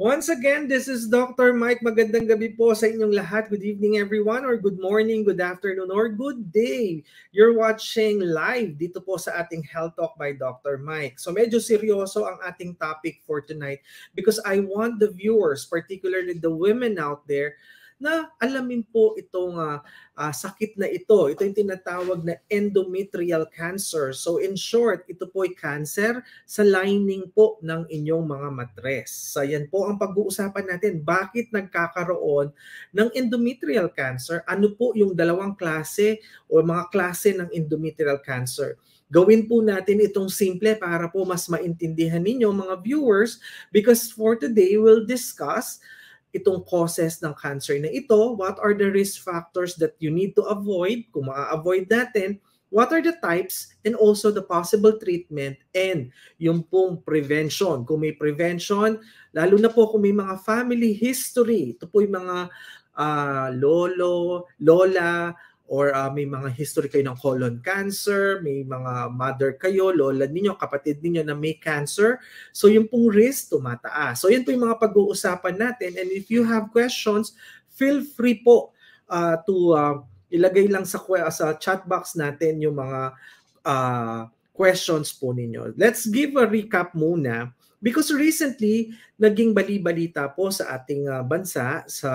Once again, this is Dr. Mike. Magandang gabi po sa inyong lahat. Good evening everyone or good morning, good afternoon or good day. You're watching live dito po sa ating Health Talk by Dr. Mike. So medyo seryoso ang ating topic for tonight because I want the viewers, particularly the women out there, na alamin po itong uh, uh, sakit na ito. Ito yung tinatawag na endometrial cancer. So in short, ito po ay cancer sa lining po ng inyong mga matres. So yan po ang pag-uusapan natin. Bakit nagkakaroon ng endometrial cancer? Ano po yung dalawang klase o mga klase ng endometrial cancer? Gawin po natin itong simple para po mas maintindihan ninyo mga viewers because for today we'll discuss itong causes ng cancer na ito, what are the risk factors that you need to avoid, kung maa-avoid natin, what are the types, and also the possible treatment, and yung pong prevention. Kung may prevention, lalo na po kung may mga family history, ito po yung mga uh, lolo, lola, or uh, may mga history kayo ng colon cancer, may mga mother kayo, lola ninyo, kapatid ninyo na may cancer. So yung pong risk tumataas. So yun po yung mga pag-uusapan natin. And if you have questions, feel free po uh, to uh, ilagay lang sa, sa chat box natin yung mga uh, questions po ninyo. Let's give a recap muna Because recently, naging bali-balita po sa ating uh, bansa sa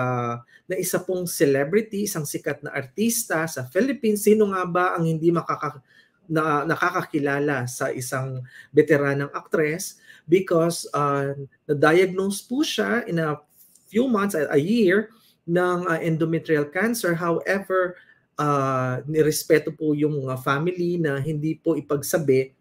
na isa pong celebrity, isang sikat na artista sa Philippines. Sino nga ba ang hindi makaka, na, nakakakilala sa isang veteranang actress because uh, na-diagnose po siya in a few months, a, a year, ng uh, endometrial cancer. However, uh, nirespeto po yung uh, family na hindi po ipagsabi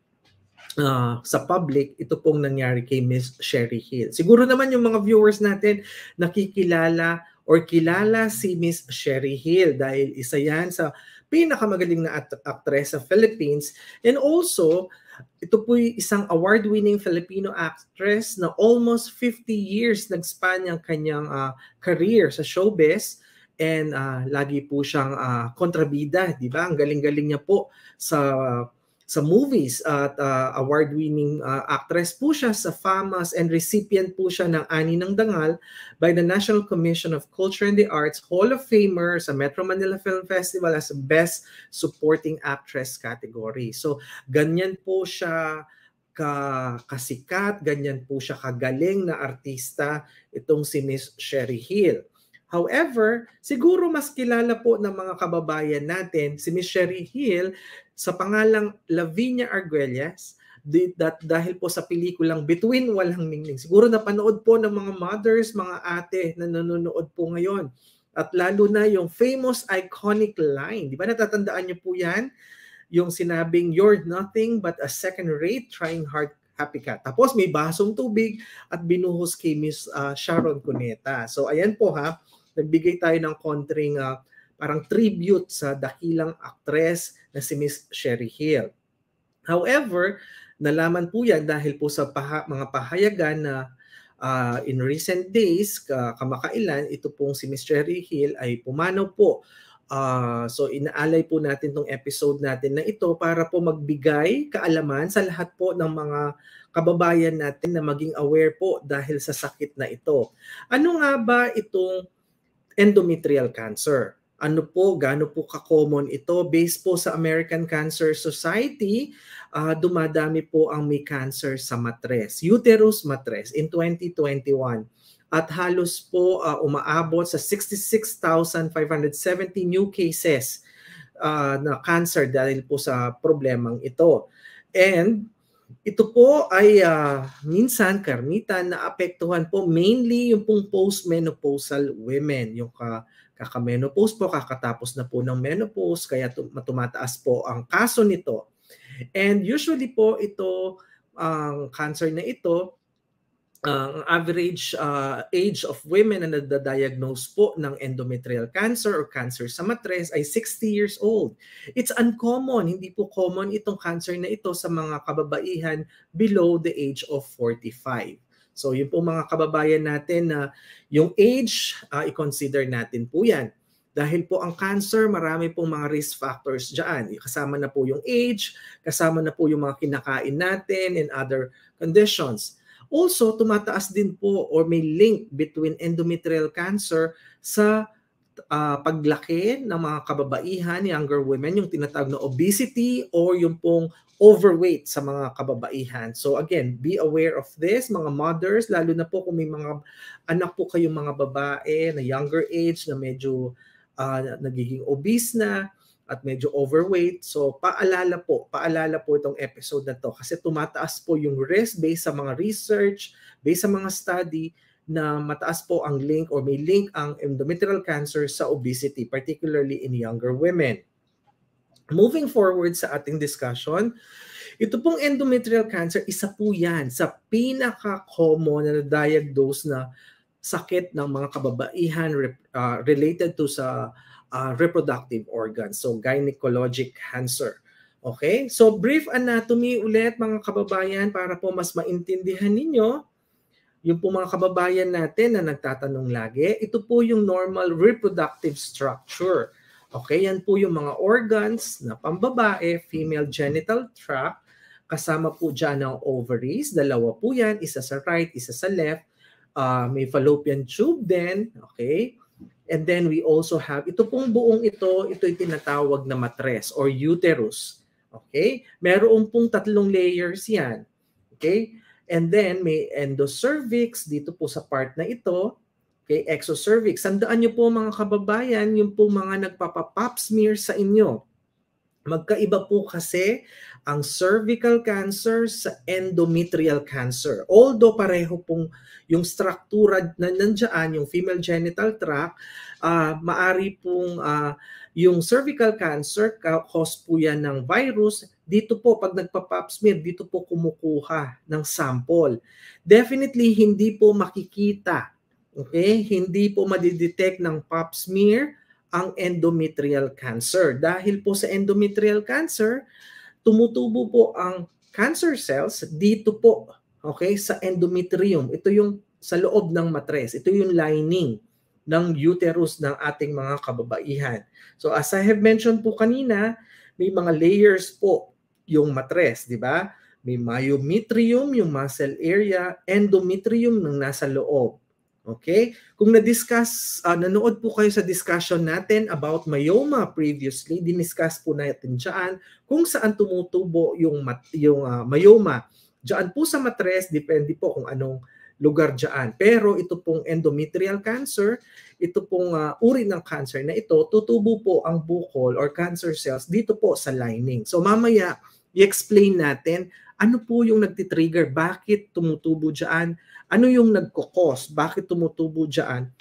uh, sa public, ito pong nangyari kay Miss Sherry Hill. Siguro naman yung mga viewers natin nakikilala or kilala si Miss Sherry Hill dahil isa yan sa pinakamagaling na at- actress sa Philippines and also ito po isang award-winning Filipino actress na almost 50 years nagspan ang kanyang uh, career sa showbiz and uh, lagi po siyang uh, kontrabida, di ba? Ang galing-galing niya po sa uh, sa movies at uh, award-winning uh, actress po siya sa FAMAS and recipient po siya ng Ani ng Dangal by the National Commission of Culture and the Arts Hall of Famer sa Metro Manila Film Festival as Best Supporting Actress category. So ganyan po siya ka kasikat, ganyan po siya kagaling na artista itong si Miss Sherry Hill. However, siguro mas kilala po ng mga kababayan natin si Miss Sherry Hill sa pangalang Lavinia Arguelles that dahil po sa pelikulang Between Walang Mingling. Siguro napanood po ng mga mothers, mga ate na nanonood po ngayon. At lalo na yung famous iconic line. Di ba natatandaan niyo po yan? Yung sinabing, you're nothing but a second-rate trying hard happy cat. Tapos may basong tubig at binuhos kay Miss uh, Sharon Cuneta. So ayan po ha, nagbigay tayo ng konting uh, parang tribute sa dakilang aktres na si Miss Sherry Hill. However, nalaman po yan dahil po sa paha- mga pahayagan na uh, in recent days, uh, kamakailan, ito pong si Miss Sherry Hill ay pumanaw po. Uh, so inaalay po natin tong episode natin na ito para po magbigay kaalaman sa lahat po ng mga kababayan natin na maging aware po dahil sa sakit na ito. Ano nga ba itong endometrial cancer? ano po, gaano po ka-common ito. Based po sa American Cancer Society, uh, dumadami po ang may cancer sa matres, uterus matres in 2021. At halos po uh, umaabot sa 66,570 new cases uh, na cancer dahil po sa problemang ito. And ito po ay uh, minsan karmitan na apektuhan po mainly yung pong postmenopausal women, yung ka kakamenopause po, kakatapos na po ng menopause, kaya matumataas po ang kaso nito. And usually po ito, ang um, cancer na ito, ang uh, average uh, age of women na nagda-diagnose po ng endometrial cancer or cancer sa matres ay 60 years old. It's uncommon, hindi po common itong cancer na ito sa mga kababaihan below the age of 45. So yung po mga kababayan natin na uh, yung age, uh, i-consider natin po yan. Dahil po ang cancer, marami pong mga risk factors dyan. Eh, kasama na po yung age, kasama na po yung mga kinakain natin and other conditions. Also, tumataas din po or may link between endometrial cancer sa uh, paglaki ng mga kababaihan, younger women, yung tinatawag na obesity or yung pong overweight sa mga kababaihan. So again, be aware of this, mga mothers, lalo na po kung may mga anak po kayong mga babae na younger age na medyo uh, nagiging obese na at medyo overweight. So paalala po, paalala po itong episode na to kasi tumataas po yung risk based sa mga research, based sa mga study na mataas po ang link or may link ang endometrial cancer sa obesity, particularly in younger women. Moving forward sa ating discussion, ito pong endometrial cancer, isa po yan sa pinaka-common na diagnose na sakit ng mga kababaihan uh, related to sa uh, reproductive organs. So, gynecologic cancer. Okay? So, brief anatomy ulit mga kababayan para po mas maintindihan ninyo yung po mga kababayan natin na nagtatanong lagi. Ito po yung normal reproductive structure Okay, yan po yung mga organs na pambabae, female genital tract, kasama po dyan ang ovaries, dalawa po yan, isa sa right, isa sa left, uh, may fallopian tube din, okay? And then we also have, ito pong buong ito, ito ito'y tinatawag na matres or uterus, okay? Meron pong tatlong layers yan, okay? And then may endocervix dito po sa part na ito, Okay, exocervix. Sandaan niyo po mga kababayan, yung po mga nagpapa-pap smear sa inyo. Magkaiba po kasi ang cervical cancer sa endometrial cancer. Although pareho pong yung struktura na nandiyan, yung female genital tract, uh, maari pong uh, yung cervical cancer, cause po yan ng virus, dito po pag nagpa-pap smear, dito po kumukuha ng sample. Definitely hindi po makikita Okay? Hindi po madidetect ng pap smear ang endometrial cancer. Dahil po sa endometrial cancer, tumutubo po ang cancer cells dito po, okay, sa endometrium. Ito yung sa loob ng matres. Ito yung lining ng uterus ng ating mga kababaihan. So as I have mentioned po kanina, may mga layers po yung matres, di ba? May myometrium, yung muscle area, endometrium ng nasa loob. Okay? Kung na-discuss, uh, nanood po kayo sa discussion natin about myoma previously, diniscuss po natin dyan kung saan tumutubo yung, mat, yung uh, myoma. Dyan po sa matres, depende po kung anong lugar dyan. Pero ito pong endometrial cancer, ito pong uh, uri ng cancer na ito, tutubo po ang bukol or cancer cells dito po sa lining. So mamaya, i-explain natin ano po yung nagtitrigger, bakit tumutubo dyan, ano yung nagkukos? Bakit tumutubo dyan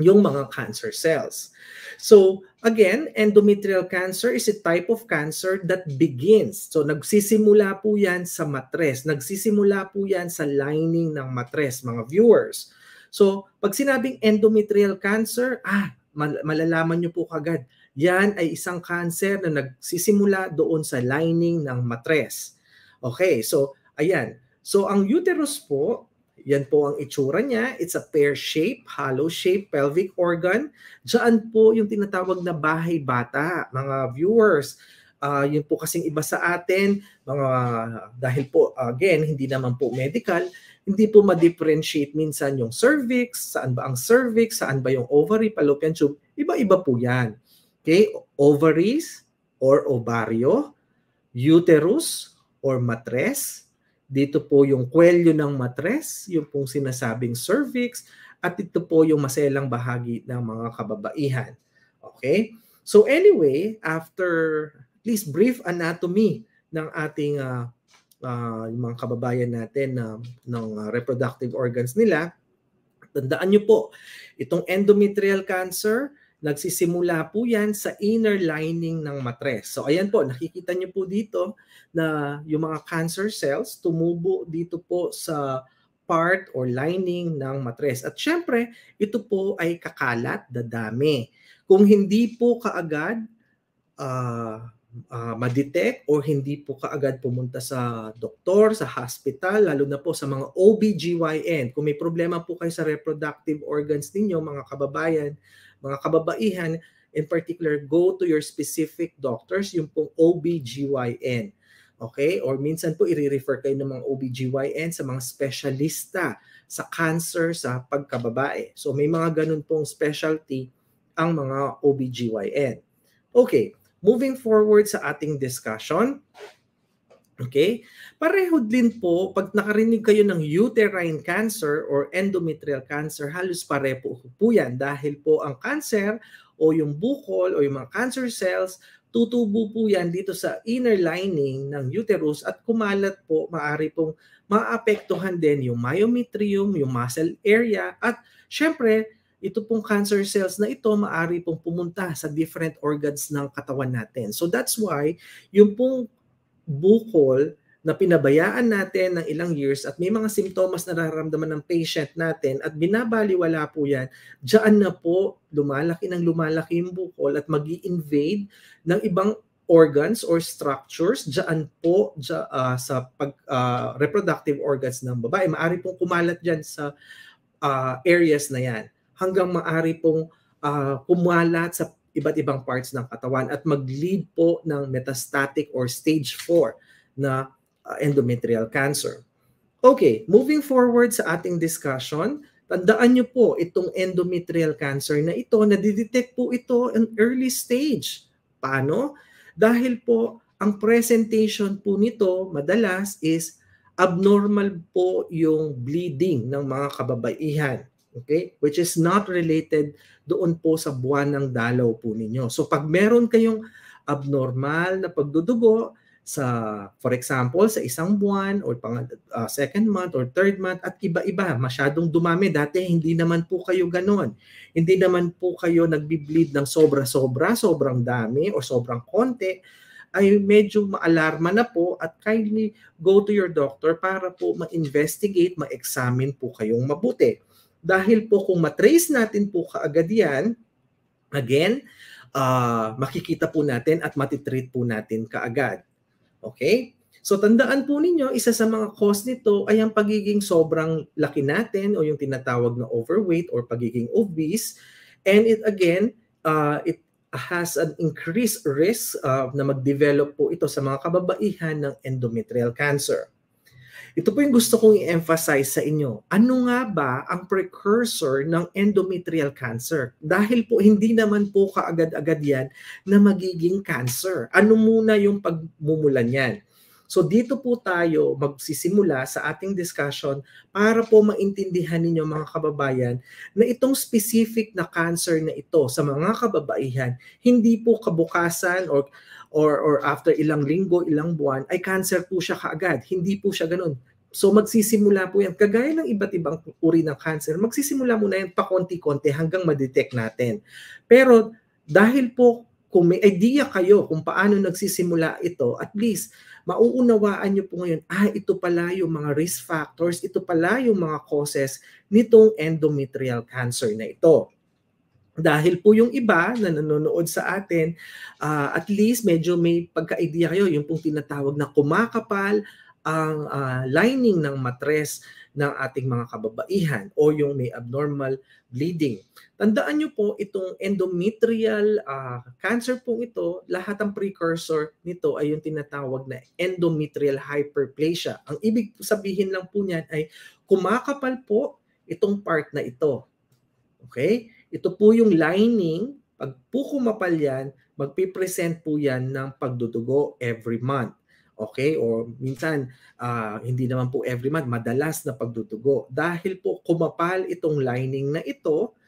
yung mga cancer cells? So, again, endometrial cancer is a type of cancer that begins. So, nagsisimula po yan sa matres. Nagsisimula po yan sa lining ng matres, mga viewers. So, pag sinabing endometrial cancer, ah, malalaman nyo po kagad, yan ay isang cancer na nagsisimula doon sa lining ng matres. Okay, so ayan. So ang uterus po yan po ang itsura niya. It's a pear shape, hollow shape, pelvic organ. Diyan po yung tinatawag na bahay bata, mga viewers. Uh, yun po kasing iba sa atin, mga dahil po again, hindi naman po medical, hindi po ma-differentiate minsan yung cervix, saan ba ang cervix, saan ba yung ovary, fallopian tube, iba-iba po yan. Okay, ovaries or ovario, uterus or matres, dito po yung kwelyo ng matres, yung pong sinasabing cervix, at ito po yung maselang bahagi ng mga kababaihan. Okay? So anyway, after at least brief anatomy ng ating uh, uh, mga kababayan natin na uh, ng uh, reproductive organs nila, tandaan niyo po, itong endometrial cancer, Nagsisimula po yan sa inner lining ng matres. So ayan po, nakikita niyo po dito na yung mga cancer cells tumubo dito po sa part or lining ng matres. At syempre, ito po ay kakalat, dadami. Kung hindi po kaagad uh, uh, ma-detect or hindi po kaagad pumunta sa doktor, sa hospital, lalo na po sa mga OBGYN. Kung may problema po kayo sa reproductive organs ninyo, mga kababayan, mga kababaihan, in particular, go to your specific doctors, yung pong OBGYN. Okay? Or minsan po, i-refer kayo ng mga OBGYN sa mga specialista sa cancer sa pagkababae. So, may mga ganun pong specialty ang mga OBGYN. Okay, moving forward sa ating discussion, Okay? Pareho din po, pag nakarinig kayo ng uterine cancer or endometrial cancer, halos pare po po yan dahil po ang cancer o yung bukol o yung mga cancer cells, tutubo po yan dito sa inner lining ng uterus at kumalat po, maari pong maapektuhan din yung myometrium, yung muscle area at syempre, ito pong cancer cells na ito maari pong pumunta sa different organs ng katawan natin. So that's why yung pong bukol na pinabayaan natin ng ilang years at may mga simptomas na nararamdaman ng patient natin at binabaliwala po yan, dyan na po lumalaki ng lumalaki yung bukol at mag invade ng ibang organs or structures dyan po dyan, uh, ah, sa pag, uh, reproductive organs ng babae. Maari pong kumalat dyan sa uh, areas na yan hanggang maari pong uh, kumalat sa iba't ibang parts ng katawan at mag-lead po ng metastatic or stage 4 na uh, endometrial cancer. Okay, moving forward sa ating discussion, tandaan niyo po itong endometrial cancer na ito, nadidetect po ito in early stage. Paano? Dahil po ang presentation po nito madalas is abnormal po yung bleeding ng mga kababaihan. Okay? Which is not related doon po sa buwan ng dalaw po ninyo. So pag meron kayong abnormal na pagdudugo sa, for example, sa isang buwan or pang, uh, second month or third month at iba-iba, masyadong dumami. Dati hindi naman po kayo ganoon Hindi naman po kayo nagbi-bleed ng sobra-sobra, sobrang dami o sobrang konti ay medyo maalarma na po at kindly go to your doctor para po ma-investigate, ma-examine po kayong mabuti. Dahil po kung matrace natin po kaagad yan, again, uh, makikita po natin at matitreat po natin kaagad. Okay? So tandaan po ninyo, isa sa mga cause nito ay ang pagiging sobrang laki natin o yung tinatawag na overweight or pagiging obese. And it again, uh, it has an increased risk uh, na mag-develop po ito sa mga kababaihan ng endometrial cancer. Ito po yung gusto kong i-emphasize sa inyo. Ano nga ba ang precursor ng endometrial cancer? Dahil po hindi naman po kaagad-agad yan na magiging cancer. Ano muna yung pagmumulan yan? So dito po tayo magsisimula sa ating discussion para po maintindihan ninyo mga kababayan na itong specific na cancer na ito sa mga kababaihan, hindi po kabukasan or or, or after ilang linggo, ilang buwan, ay cancer po siya kaagad. Hindi po siya ganun. So magsisimula po yan, kagaya ng iba't ibang uri ng cancer, magsisimula muna yan pakonti-konti hanggang madetect natin. Pero dahil po kung may idea kayo kung paano nagsisimula ito, at least mauunawaan nyo po ngayon, ah, ito pala yung mga risk factors, ito pala yung mga causes nitong endometrial cancer na ito. Dahil po yung iba na nanonood sa atin, uh, at least medyo may pagka-idea kayo, yung pong tinatawag na kumakapal ang uh, lining ng matres ng ating mga kababaihan o yung may abnormal bleeding. Tandaan nyo po itong endometrial uh, cancer pong ito, lahat ng precursor nito ay yung tinatawag na endometrial hyperplasia. Ang ibig sabihin lang po niyan ay kumakapal po itong part na ito. Okay? Ito po yung lining, pag po kumapal yan, magpipresent po yan ng pagdudugo every month. Okay? O minsan, uh, hindi naman po every month, madalas na pagdudugo. Dahil po kumapal itong lining na ito,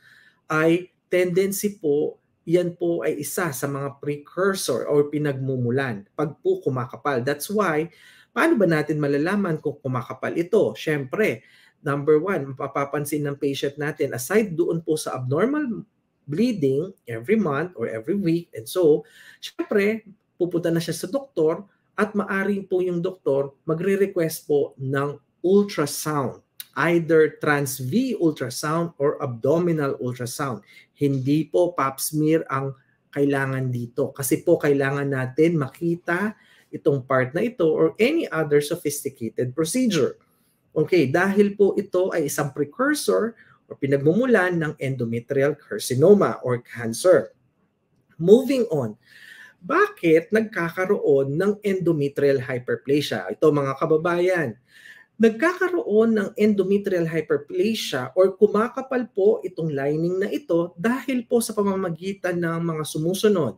ay tendency po, yan po ay isa sa mga precursor or pinagmumulan pag po kumakapal. That's why, paano ba natin malalaman kung kumakapal ito? Siyempre, number one, mapapansin ng patient natin, aside doon po sa abnormal bleeding every month or every week, and so, syempre, pupunta na siya sa doktor at maaring po yung doktor magre-request po ng ultrasound either trans V ultrasound or abdominal ultrasound. Hindi po pap smear ang kailangan dito kasi po kailangan natin makita itong part na ito or any other sophisticated procedure. Okay, dahil po ito ay isang precursor o pinagmumulan ng endometrial carcinoma or cancer. Moving on, bakit nagkakaroon ng endometrial hyperplasia? Ito mga kababayan, nagkakaroon ng endometrial hyperplasia or kumakapal po itong lining na ito dahil po sa pamamagitan ng mga sumusunod.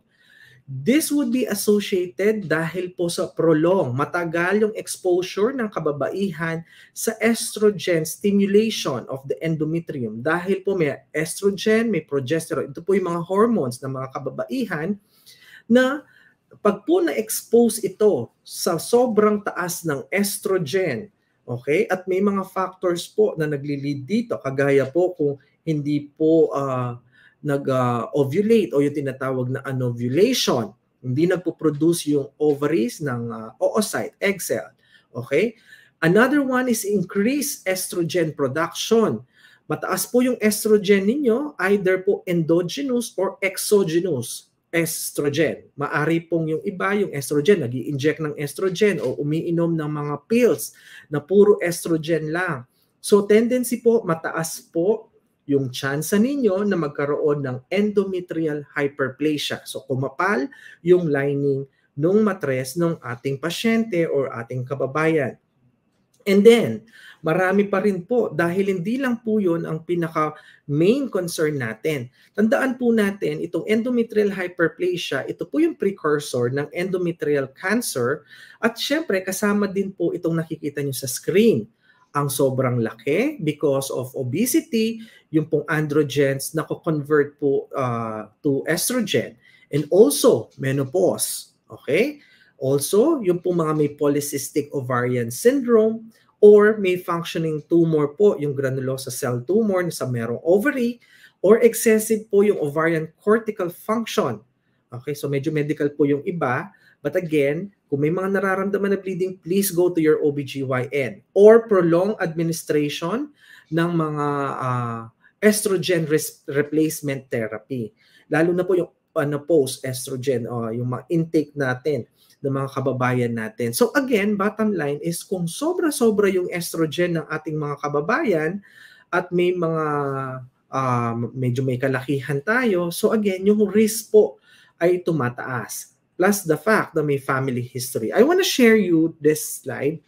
This would be associated dahil po sa prolong, matagal yung exposure ng kababaihan sa estrogen stimulation of the endometrium. Dahil po may estrogen, may progesterone. Ito po yung mga hormones ng mga kababaihan na pag po na-expose ito sa sobrang taas ng estrogen, okay? At may mga factors po na nagli-lead dito, kagaya po kung hindi po uh, nag-ovulate ah, uh, o yung tinatawag na anovulation. Hindi nagpo-produce yung ovaries ng uh, oocyte, egg cell. Okay? Another one is increased estrogen production. Mataas po yung estrogen ninyo, either po endogenous or exogenous estrogen. Maari pong yung iba, yung estrogen, nag inject ng estrogen o umiinom ng mga pills na puro estrogen lang. So tendency po, mataas po yung chance ninyo na magkaroon ng endometrial hyperplasia. So kumapal yung lining ng matres ng ating pasyente or ating kababayan. And then, marami pa rin po dahil hindi lang po yun ang pinaka main concern natin. Tandaan po natin, itong endometrial hyperplasia, ito po yung precursor ng endometrial cancer at syempre kasama din po itong nakikita nyo sa screen ang sobrang laki because of obesity, yung pong androgens na convert po uh, to estrogen and also menopause. Okay? Also, yung pong mga may polycystic ovarian syndrome or may functioning tumor po, yung granulosa cell tumor sa merong ovary or excessive po yung ovarian cortical function. Okay, so medyo medical po yung iba But again, kung may mga nararamdaman na bleeding, please go to your OBGYN or prolong administration ng mga uh, estrogen res- replacement therapy. Lalo na po yung ano post estrogen uh, yung mga intake natin ng mga kababayan natin. So again, bottom line is kung sobra-sobra yung estrogen ng ating mga kababayan at may mga uh, medyo may kalakihan tayo, so again, yung risk po ay tumataas plus the fact na may family history. I want to share you this slide.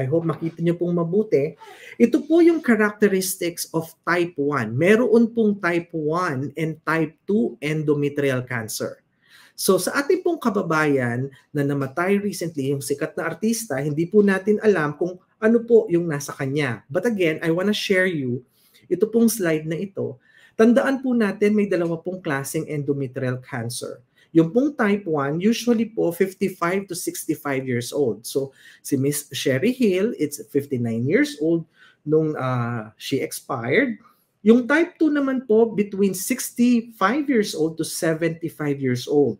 I hope makita niyo pong mabuti. Ito po yung characteristics of type 1. Meron pong type 1 and type 2 endometrial cancer. So sa ating pong kababayan na namatay recently, yung sikat na artista, hindi po natin alam kung ano po yung nasa kanya. But again, I want to share you ito pong slide na ito. Tandaan po natin may dalawa pong klaseng endometrial cancer. Yung pong type 1, usually po 55 to 65 years old. So si Miss Sherry Hill, it's 59 years old nung uh, she expired. Yung type 2 naman po, between 65 years old to 75 years old.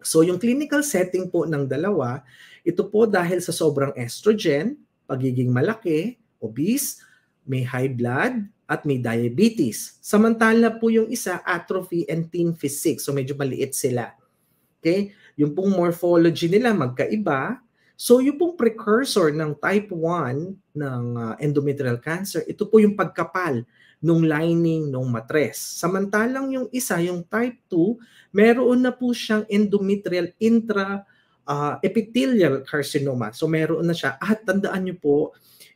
So yung clinical setting po ng dalawa, ito po dahil sa sobrang estrogen, pagiging malaki, obese, may high blood, at may diabetes. Samantala po yung isa, atrophy and thin physique. So medyo maliit sila. Okay? Yung pong morphology nila magkaiba. So yung pong precursor ng type 1 ng uh, endometrial cancer, ito po yung pagkapal nung lining nung matres. Samantalang yung isa, yung type 2, meron na po siyang endometrial intra uh, epithelial carcinoma. So meron na siya. At tandaan niyo po,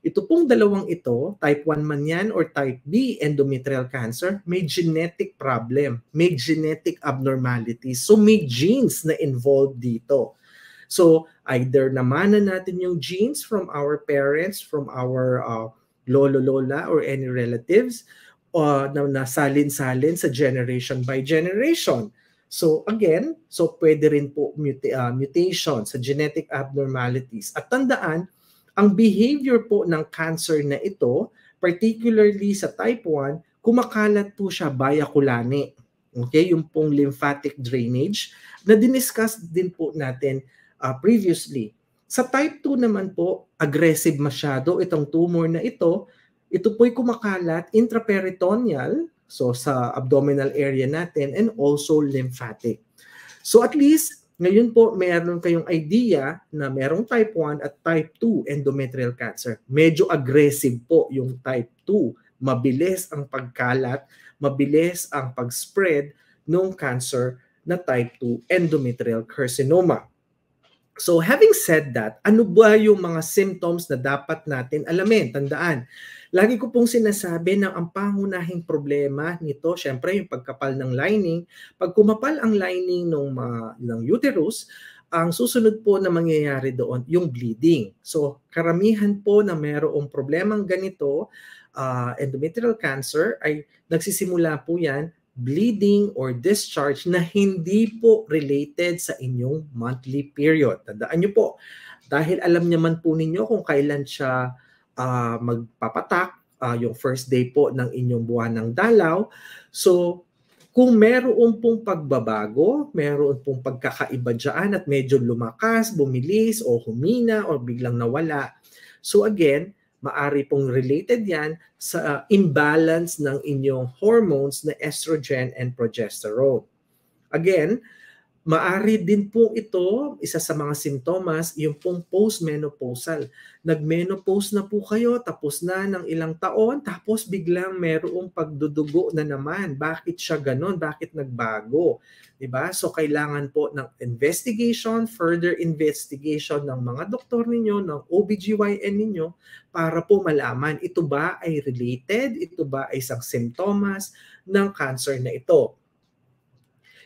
ito pong dalawang ito, type 1 man yan or type B endometrial cancer, may genetic problem, may genetic abnormality. So may genes na involved dito. So either naman na natin yung genes from our parents, from our uh, lolo, lola, or any relatives, uh, na nasalin-salin sa generation by generation. So again, so pwede rin po muta- uh, mutation sa genetic abnormalities. At tandaan, ang behavior po ng cancer na ito, particularly sa type 1, kumakalat po siya via kulani. Okay, yung pong lymphatic drainage na diniscuss din po natin uh, previously. Sa type 2 naman po, aggressive masyado itong tumor na ito. Ito po'y kumakalat intraperitoneal So sa abdominal area natin and also lymphatic. So at least ngayon po meron kayong idea na merong type 1 at type 2 endometrial cancer. Medyo aggressive po yung type 2. Mabilis ang pagkalat, mabilis ang pag-spread ng cancer na type 2 endometrial carcinoma. So having said that, ano ba yung mga symptoms na dapat natin alamin, tandaan? Lagi ko pong sinasabi na ang pangunahing problema nito, syempre yung pagkapal ng lining. Pag kumapal ang lining ng, uh, ng uterus, ang susunod po na mangyayari doon, yung bleeding. So, karamihan po na mayroong problemang ganito, uh, endometrial cancer, ay nagsisimula po yan bleeding or discharge na hindi po related sa inyong monthly period. Tandaan niyo po, dahil alam naman po ninyo kung kailan siya uh, magpapatak, uh, yung first day po ng inyong buwan ng dalaw. So, kung meron pong pagbabago, meron pong pagkakaiba dyan at medyo lumakas, bumilis, o humina, o biglang nawala. So again, maari pong related yan sa uh, imbalance ng inyong hormones na estrogen and progesterone. Again, Maari din po ito, isa sa mga simptomas, yung pong postmenopausal. Nagmenopause na po kayo, tapos na ng ilang taon, tapos biglang merong pagdudugo na naman. Bakit siya ganon? Bakit nagbago? Diba? So kailangan po ng investigation, further investigation ng mga doktor ninyo, ng OBGYN ninyo, para po malaman ito ba ay related, ito ba ay isang simptomas ng cancer na ito.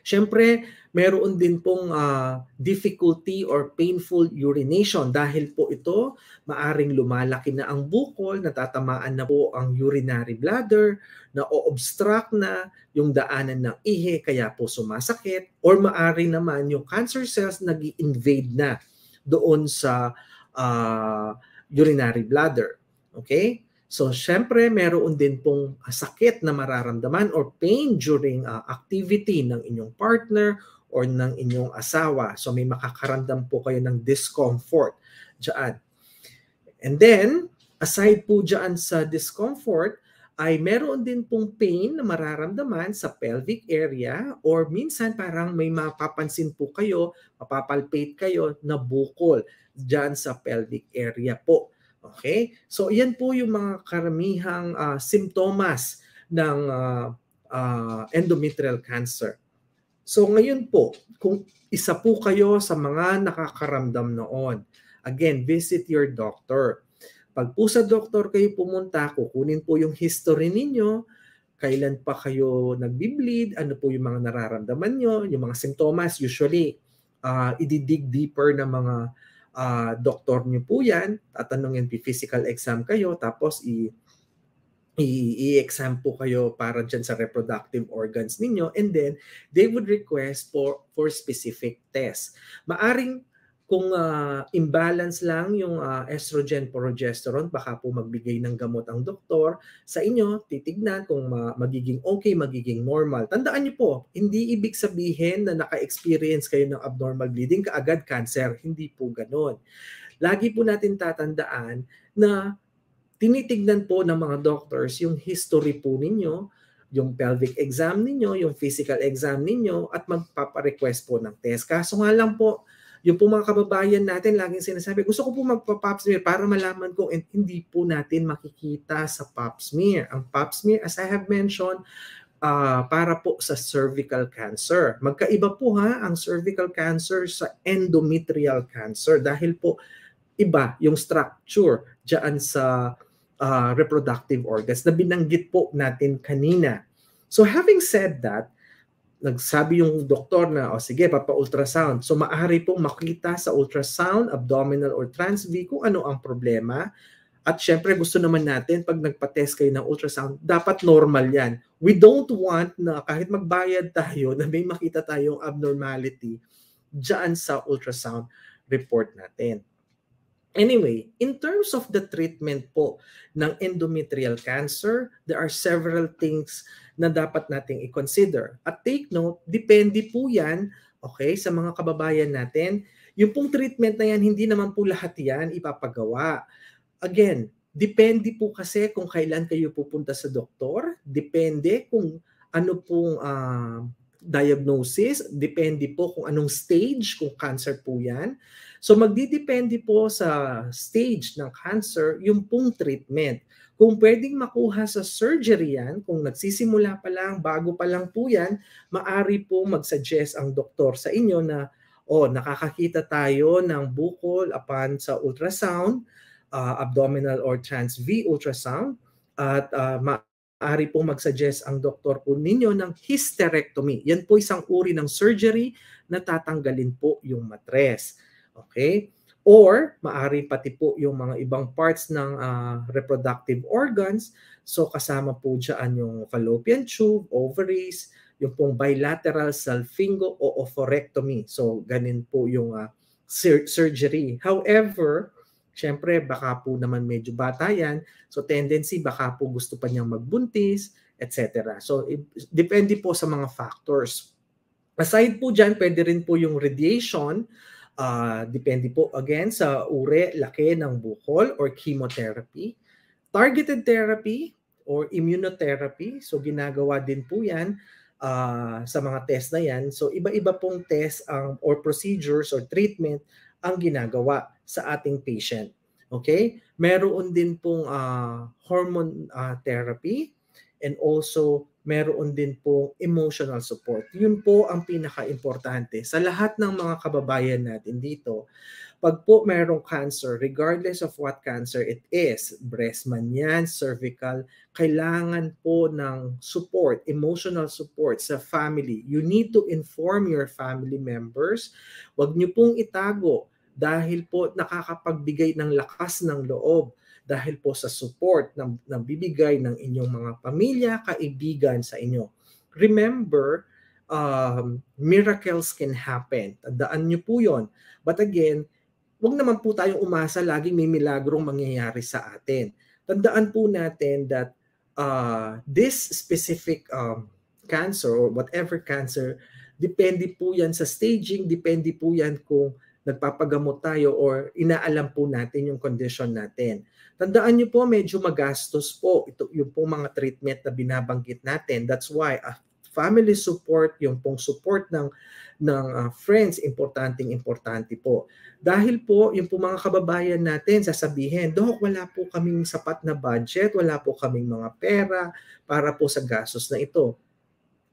Siyempre, meron din pong uh, difficulty or painful urination dahil po ito maaring lumalaki na ang bukol, natatamaan na po ang urinary bladder, na o-obstruct na yung daanan ng ihi kaya po sumasakit or maari naman yung cancer cells nag invade na doon sa uh, urinary bladder. Okay? So syempre meron din pong ah, sakit na mararamdaman or pain during uh, activity ng inyong partner or ng inyong asawa. So may makakaramdam po kayo ng discomfort diyan. And then, aside po diyan sa discomfort, ay meron din pong pain na mararamdaman sa pelvic area or minsan parang may mapapansin po kayo, mapapalpate kayo na bukol dyan sa pelvic area po. Okay? So iyan po yung mga karamihang uh, simptomas ng uh, uh, endometrial cancer. So ngayon po, kung isa po kayo sa mga nakakaramdam noon, again, visit your doctor. Pag po sa doctor kayo pumunta, kukunin po yung history ninyo, kailan pa kayo nagbi ano po yung mga nararamdaman nyo, yung mga simptomas, usually, uh, ididig deeper ng mga uh, doktor niyo po yan, tatanungin, physical exam kayo, tapos i- i-exam po kayo para dyan sa reproductive organs ninyo and then they would request for for specific tests. Maaring kung uh, imbalance lang yung uh, estrogen progesterone, baka po magbigay ng gamot ang doktor sa inyo, titignan kung uh, magiging okay, magiging normal. Tandaan niyo po, hindi ibig sabihin na naka-experience kayo ng abnormal bleeding kaagad cancer. Hindi po ganoon. Lagi po natin tatandaan na tinitignan po ng mga doctors yung history po ninyo, yung pelvic exam ninyo, yung physical exam ninyo, at magpapa-request po ng test. Kaso nga lang po, yung po mga kababayan natin, laging sinasabi, gusto ko po magpa-pap smear para malaman kung hindi po natin makikita sa pap smear. Ang pap smear, as I have mentioned, uh, para po sa cervical cancer. Magkaiba po ha ang cervical cancer sa endometrial cancer dahil po iba yung structure diyan sa uh, reproductive organs na binanggit po natin kanina. So having said that, nagsabi yung doktor na, o oh, sige, papa-ultrasound. So, maaari pong makita sa ultrasound, abdominal or transV kung ano ang problema. At syempre, gusto naman natin, pag nagpa-test kayo ng ultrasound, dapat normal yan. We don't want na kahit magbayad tayo, na may makita tayong abnormality dyan sa ultrasound report natin. Anyway, in terms of the treatment po ng endometrial cancer, there are several things na dapat nating i-consider. At take note, depende po yan okay, sa mga kababayan natin. Yung pong treatment na yan, hindi naman po lahat yan ipapagawa. Again, depende po kasi kung kailan kayo pupunta sa doktor, depende kung ano pong uh, diagnosis, depende po kung anong stage, kung cancer po yan. So magdidepende po sa stage ng cancer yung pong treatment. Kung pwedeng makuha sa surgery yan, kung nagsisimula pa lang, bago pa lang po yan, maari po mag-suggest ang doktor sa inyo na, oh, nakakakita tayo ng bukol upon sa ultrasound, uh, abdominal or trans-V ultrasound, at uh, ma- maaari pong mag-suggest ang doktor po ninyo ng hysterectomy. Yan po isang uri ng surgery na tatanggalin po yung matres. Okay? Or maari pati po yung mga ibang parts ng uh, reproductive organs. So kasama po dyan yung fallopian tube, ovaries, yung pong bilateral salpingo o ophorectomy. So ganin po yung uh, sur- surgery. However, syempre baka po naman medyo bata yan, so tendency baka po gusto pa niyang magbuntis, etc. So it, depende po sa mga factors. Aside po dyan, pwede rin po yung radiation, uh, depende po again sa ure, laki ng bukol or chemotherapy. Targeted therapy or immunotherapy, so ginagawa din po yan uh, sa mga test na yan. So iba-iba pong test um, or procedures or treatment ang ginagawa sa ating patient. Okay? Meron din pong uh, hormone uh, therapy and also meron din pong emotional support. Yun po ang pinaka-importante sa lahat ng mga kababayan natin dito. Pag po merong cancer, regardless of what cancer it is, breast man yan, cervical, kailangan po ng support, emotional support sa family. You need to inform your family members. Huwag niyo pong itago dahil po nakakapagbigay ng lakas ng loob dahil po sa support na, na bibigay ng inyong mga pamilya, kaibigan sa inyo. Remember, um, miracles can happen. Tandaan niyo po yon. But again, wag naman po tayong umasa laging may milagrong mangyayari sa atin. Tandaan po natin that uh, this specific um, cancer or whatever cancer, depende po yan sa staging, depende po yan kung nagpapagamot tayo or inaalam po natin yung condition natin. Tandaan niyo po, medyo magastos po ito, yung po mga treatment na binabanggit natin. That's why a ah, family support, yung pong support ng, ng uh, friends, importanteng importante po. Dahil po, yung po mga kababayan natin, sasabihin, Dok, wala po kaming sapat na budget, wala po kaming mga pera para po sa gastos na ito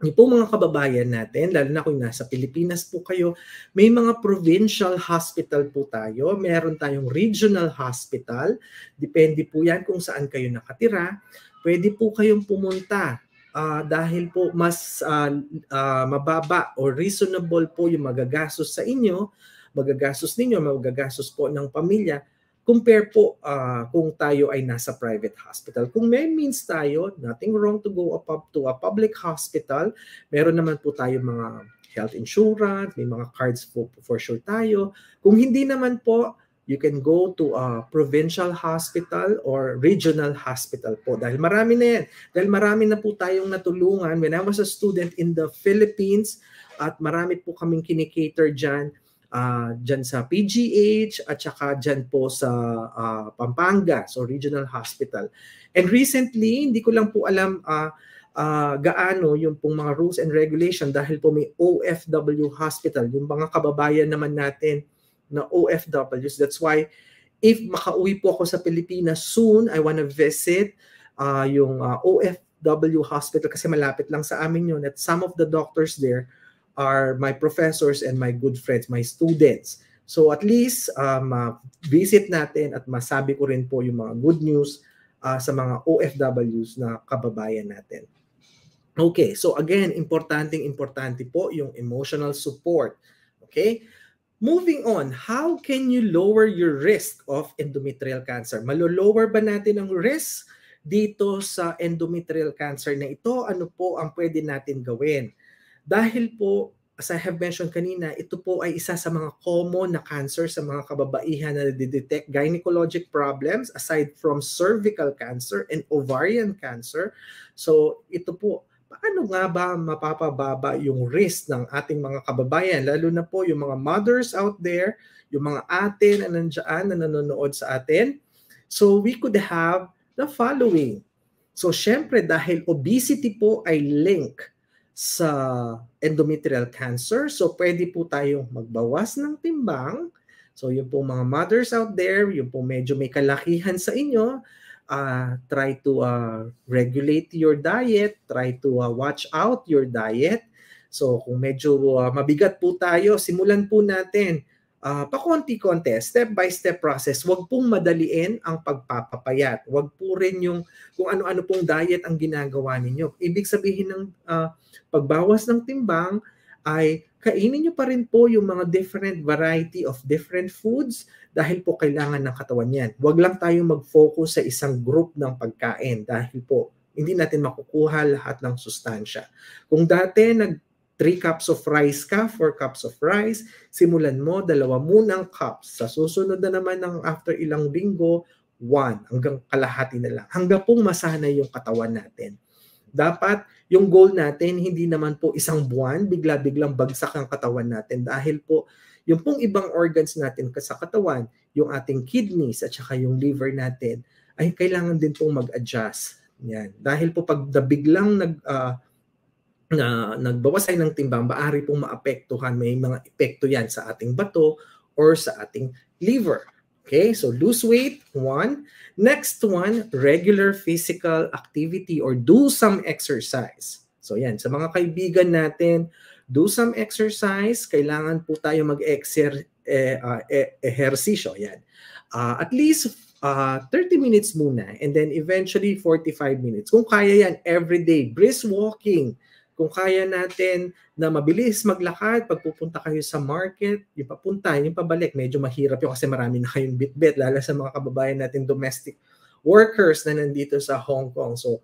ito mga kababayan natin, lalo na kung nasa Pilipinas po kayo, may mga provincial hospital po tayo. Meron tayong regional hospital. Depende po yan kung saan kayo nakatira. Pwede po kayong pumunta uh, dahil po mas uh, uh, mababa or reasonable po yung magagastos sa inyo, magagastos ninyo, magagastos po ng pamilya Compare po uh, kung tayo ay nasa private hospital. Kung may means tayo, nothing wrong to go up, up to a public hospital. Meron naman po tayo mga health insurance, may mga cards po for sure tayo. Kung hindi naman po, you can go to a provincial hospital or regional hospital po. Dahil marami na yan. Dahil marami na po tayong natulungan. When I was a student in the Philippines, at marami po kaming kinikater dyan, uh, dyan sa PGH at saka dyan po sa uh, Pampanga, so regional hospital. And recently, hindi ko lang po alam uh, uh, gaano yung pong mga rules and regulation dahil po may OFW hospital, yung mga kababayan naman natin na OFWs. That's why if makauwi po ako sa Pilipinas soon, I want to visit uh, yung uh, OFW hospital kasi malapit lang sa amin yun at some of the doctors there are my professors and my good friends, my students. So at least um, uh, visit natin at masabi ko rin po yung mga good news uh, sa mga OFWs na kababayan natin. Okay, so again, importanteng importante po yung emotional support. Okay? Moving on, how can you lower your risk of endometrial cancer? Malolower ba natin ang risk dito sa endometrial cancer na ito? Ano po ang pwede natin gawin? Dahil po, as I have mentioned kanina, ito po ay isa sa mga common na cancer sa mga kababaihan na nadidetect gynecologic problems aside from cervical cancer and ovarian cancer. So ito po, paano nga ba mapapababa yung risk ng ating mga kababayan? Lalo na po yung mga mothers out there, yung mga ate na nandiyan na nanonood sa atin. So we could have the following. So syempre dahil obesity po ay link sa endometrial cancer. So, pwede po tayong magbawas ng timbang. So, yung po mga mothers out there, yung po medyo may kalakihan sa inyo, uh, try to uh, regulate your diet, try to uh, watch out your diet. So, kung medyo uh, mabigat po tayo, simulan po natin uh, ah, pakonti-konti, step-by-step process. Huwag pong madaliin ang pagpapapayat. Huwag po rin yung kung ano-ano pong diet ang ginagawa ninyo. Ibig sabihin ng uh, pagbawas ng timbang ay kainin nyo pa rin po yung mga different variety of different foods dahil po kailangan ng katawan yan. Huwag lang tayong mag-focus sa isang group ng pagkain dahil po hindi natin makukuha lahat ng sustansya. Kung dati nag 3 cups of rice ka, 4 cups of rice, simulan mo dalawa munang cups. Sa susunod na naman ng after ilang linggo, 1 hanggang kalahati na lang. Hanggang pong masanay yung katawan natin. Dapat yung goal natin hindi naman po isang buwan bigla-biglang bagsak ang katawan natin dahil po yung pong ibang organs natin sa katawan, yung ating kidneys at saka yung liver natin ay kailangan din pong mag-adjust. Yan. Dahil po pag biglang nag uh, na nagbawasay ng timbang, maaari pong maapektuhan, may mga epekto yan sa ating bato or sa ating liver. Okay, so lose weight, one. Next one, regular physical activity or do some exercise. So yan, sa mga kaibigan natin, do some exercise. Kailangan po tayo mag-exercise. Eh, uh, Yan. Uh, at least uh, ah, 30 minutes muna and then eventually 45 minutes. Kung kaya yan, every day. Brisk walking. Kung kaya natin na mabilis maglakad, pagpupunta kayo sa market, yung papunta, yung pabalik, medyo mahirap yun kasi marami na kayong bitbit, lalo sa mga kababayan natin domestic workers na nandito sa Hong Kong. So,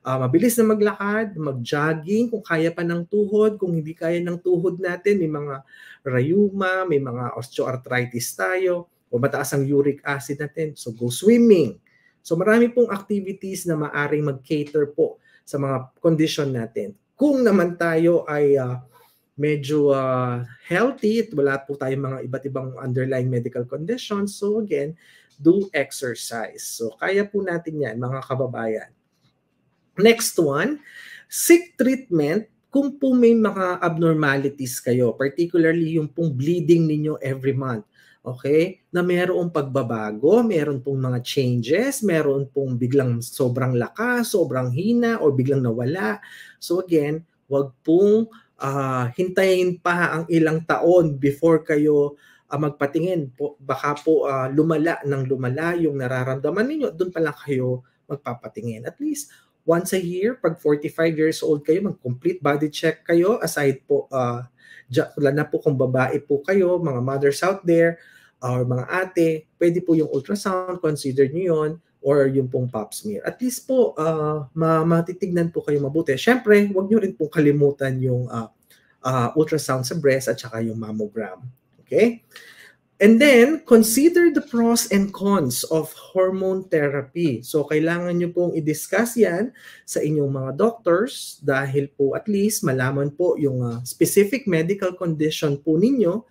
uh, mabilis na maglakad, mag-jogging, kung kaya pa ng tuhod, kung hindi kaya ng tuhod natin, may mga rayuma, may mga osteoarthritis tayo, o mataas ang uric acid natin, so go swimming. So marami pong activities na maaring mag-cater po sa mga condition natin. Kung naman tayo ay uh, medyo uh, healthy, wala po tayong mga iba't ibang underlying medical conditions. So again, do exercise. So kaya po natin yan mga kababayan. Next one, seek treatment kung po may mga abnormalities kayo, particularly yung pong bleeding ninyo every month. Okay? Na mayroong pagbabago, meron pong mga changes, meron pong biglang sobrang lakas, sobrang hina, o biglang nawala. So again, wag pong uh, hintayin pa ang ilang taon before kayo uh, magpatingin. Po, baka po uh, lumala ng lumala yung nararamdaman ninyo, doon pa lang kayo magpapatingin. At least once a year, pag 45 years old kayo, mag-complete body check kayo, aside po, uh, wala na po kung babae po kayo, mga mothers out there, or mga ate, pwede po yung ultrasound, consider nyo yun, or yung pong pap smear. At least po, uh, matitignan po kayo mabuti. Siyempre, huwag nyo rin po kalimutan yung uh, uh, ultrasound sa breast at saka yung mammogram. Okay? And then, consider the pros and cons of hormone therapy. So, kailangan nyo pong i-discuss yan sa inyong mga doctors dahil po at least malaman po yung uh, specific medical condition po ninyo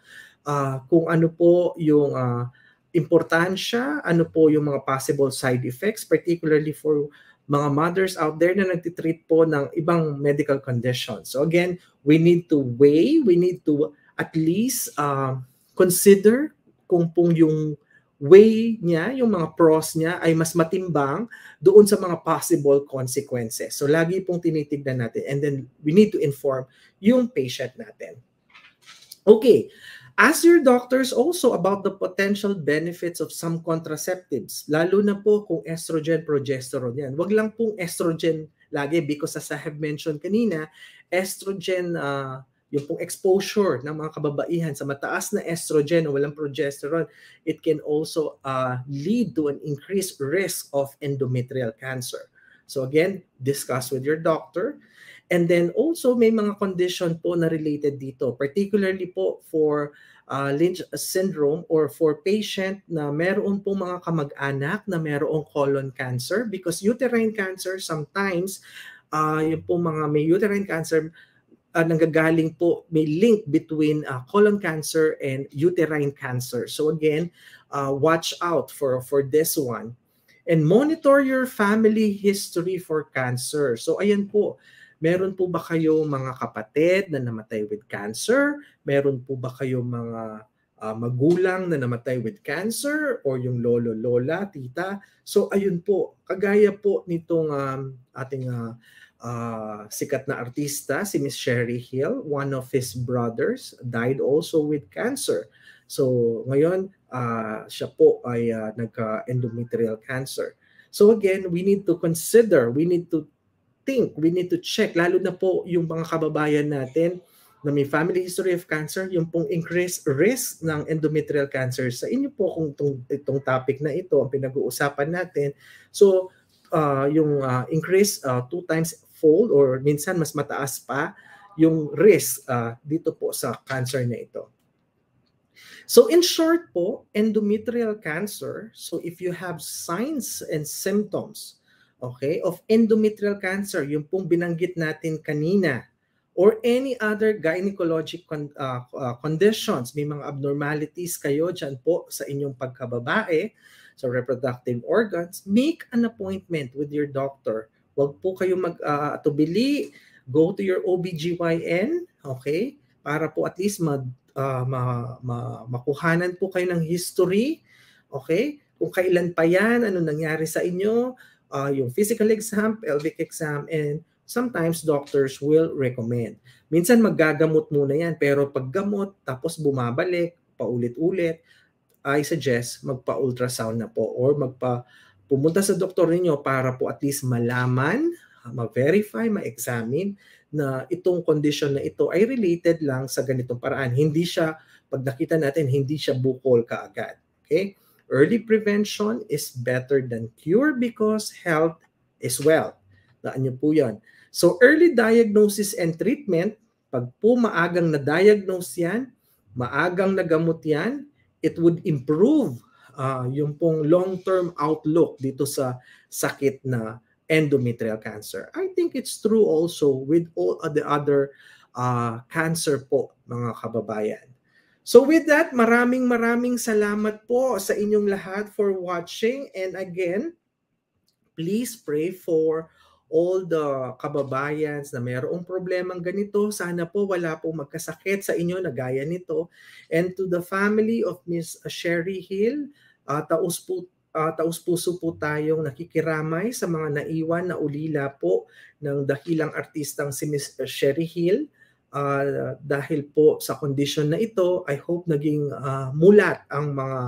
uh, kung ano po yung uh, importansya, ano po yung mga possible side effects, particularly for mga mothers out there na nagtitreat po ng ibang medical conditions. So again, we need to weigh, we need to at least uh, consider kung pong yung way niya, yung mga pros niya ay mas matimbang doon sa mga possible consequences. So lagi pong tinitignan natin and then we need to inform yung patient natin. Okay, Ask your doctors also about the potential benefits of some contraceptives, lalo na po kung estrogen, progesterone yan. Huwag lang pong estrogen lagi because as I have mentioned kanina, estrogen, uh, yung pong exposure ng mga kababaihan sa mataas na estrogen o walang progesterone, it can also uh, lead to an increased risk of endometrial cancer. So again, discuss with your doctor. And then also may mga condition po na related dito, particularly po for uh, Lynch syndrome or for patient na meron po mga kamag-anak na merong colon cancer because uterine cancer sometimes uh, yung po mga may uterine cancer uh, nanggagaling po may link between uh, colon cancer and uterine cancer. So again, uh, watch out for for this one and monitor your family history for cancer. So ayan po, Meron po ba kayo mga kapatid na namatay with cancer? Meron po ba kayo mga uh, magulang na namatay with cancer or yung lolo, lola, tita? So ayun po, kagaya po nitong um, ating uh, uh, sikat na artista, si Miss Sherry Hill, one of his brothers died also with cancer. So ngayon, uh, siya po ay uh, nagka-endometrial cancer. So again, we need to consider, we need to think, we need to check, lalo na po yung mga kababayan natin na may family history of cancer, yung pong increased risk ng endometrial cancer. Sa inyo po kung itong, itong topic na ito, ang pinag-uusapan natin. So, uh, yung uh, increase uh, two times fold or minsan mas mataas pa yung risk uh, dito po sa cancer na ito. So in short po, endometrial cancer, so if you have signs and symptoms okay, of endometrial cancer, yung pong binanggit natin kanina, or any other gynecologic con- uh, uh, conditions, may mga abnormalities kayo dyan po sa inyong pagkababae, sa reproductive organs, make an appointment with your doctor. Huwag po kayo mag-atubili, uh, go to your OBGYN, okay, para po at least mag, uh, ma, ma, makuhanan po kayo ng history, okay, kung kailan pa yan, ano nangyari sa inyo, uh, yung physical exam, pelvic exam, and sometimes doctors will recommend. Minsan maggagamot muna yan, pero pag gamot, tapos bumabalik, paulit-ulit, I suggest magpa-ultrasound na po or magpa pumunta sa doktor ninyo para po at least malaman, ma-verify, ma-examine na itong condition na ito ay related lang sa ganitong paraan. Hindi siya, pag nakita natin, hindi siya bukol kaagad. Okay? Early prevention is better than cure because health is wealth. Daan niyo po yan. So early diagnosis and treatment, pag po maagang na-diagnose yan, maagang nagamot yan, it would improve uh, yung pong long-term outlook dito sa sakit na endometrial cancer. I think it's true also with all the other uh, cancer po, mga kababayan. So with that, maraming maraming salamat po sa inyong lahat for watching. And again, please pray for all the kababayans na mayroong problemang ganito. Sana po wala pong magkasakit sa inyo na gaya nito. And to the family of Miss Sherry Hill, uh, ah, taos po uh, ah, taus-puso po tayong nakikiramay sa mga naiwan na ulila po ng dakilang artistang si Miss Sherry Hill uh, dahil po sa condition na ito, I hope naging uh, mulat ang mga